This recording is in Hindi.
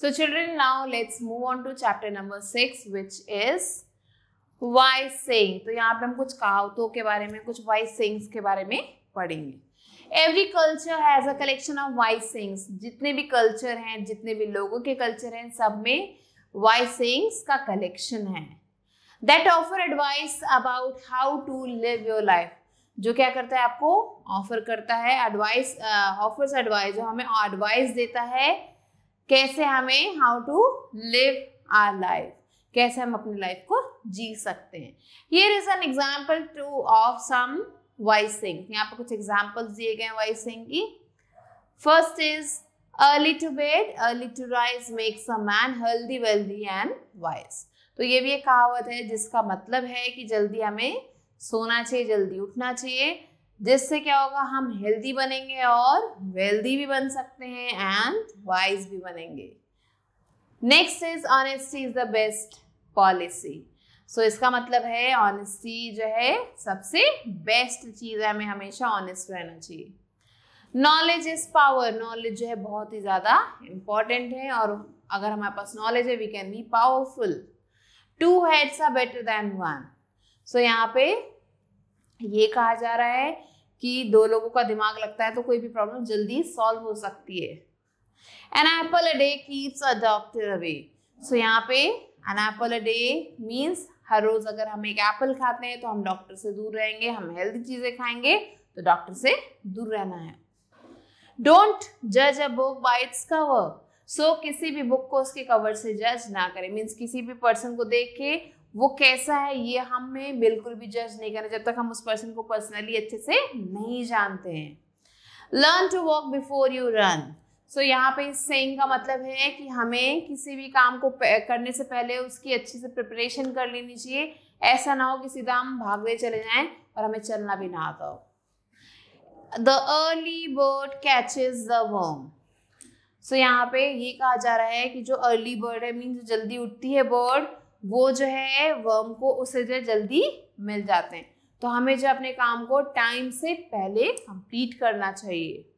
So children, now let's move on to chapter number six, which is why saying. तो यहाँ पे हम कुछ कहावतों के बारे में कुछ why sayings के बारे में पढ़ेंगे every culture has a collection of wise sayings जितने भी कल्चर हैं जितने भी लोगों के कल्चर हैं सब में वाई सिंग्स का कलेक्शन है that offer advice about how to live your life जो क्या करता है आपको ऑफर करता है एडवाइस ऑफर्स एडवाइस जो हमें एडवाइस देता है कैसे हमें how to live our life कैसे हम अपनी लाइफ को जी सकते हैं ये is an example two of some wise thing यहाँ पर कुछ एग्जाम्पल्स दिए गए वाई वाइस की first is early to bed early to rise makes a man healthy wealthy and wise तो ये भी एक कहावत है जिसका मतलब है कि जल्दी हमें सोना चाहिए जल्दी उठना चाहिए जिससे क्या होगा हम हेल्दी बनेंगे और वेल्दी भी बन सकते हैं एंड वाइज भी बनेंगे next is honesty is the best policy so इसका मतलब है ऑनेस्टी जो है सबसे बेस्ट चीज़ है हमें हमेशा ऑनेस्ट रहना चाहिए नॉलेज इज पावर नॉलेज जो है बहुत ही ज़्यादा इंपॉर्टेंट है और अगर हमारे पास नॉलेज है we can be powerful two heads are better than one so यहाँ पे ये कहा जा रहा है कि दो लोगों का दिमाग लगता है तो कोई भी प्रॉब्लम जल्दी सॉल्व हो सकती है an apple a day keeps a doctor away so यहाँ पे an apple a day means हर रोज अगर हम एक एप्पल खाते हैं तो हम डॉक्टर से दूर रहेंगे हम हेल्दी चीजें खाएंगे तो डॉक्टर से दूर रहना है डोंट जज a book by its cover so किसी भी बुक को उसके कवर से जज ना करें मीन्स किसी भी पर्सन को देख के वो कैसा है ये हमें बिल्कुल भी जज नहीं करना जब तक हम उस पर्सन को पर्सनली अच्छे से नहीं जानते हैं learn to walk before you run so यहाँ पे इस सेंग का मतलब है कि हमें किसी भी काम को करने से पहले उसकी अच्छे से प्रिपरेशन कर लेनी चाहिए ऐसा ना हो कि सीधा हम भागने चले जाएं और हमें चलना भी ना आता हो the early bird catches the worm so यहाँ पे ये कहा जा रहा है कि जो अर्ली बर्ड है मीन जो जल्दी उठती है बर्ड वो जो है वर्म को उससे जो जल्दी मिल जाते हैं तो हमें जो अपने काम को टाइम से पहले कंप्लीट करना चाहिए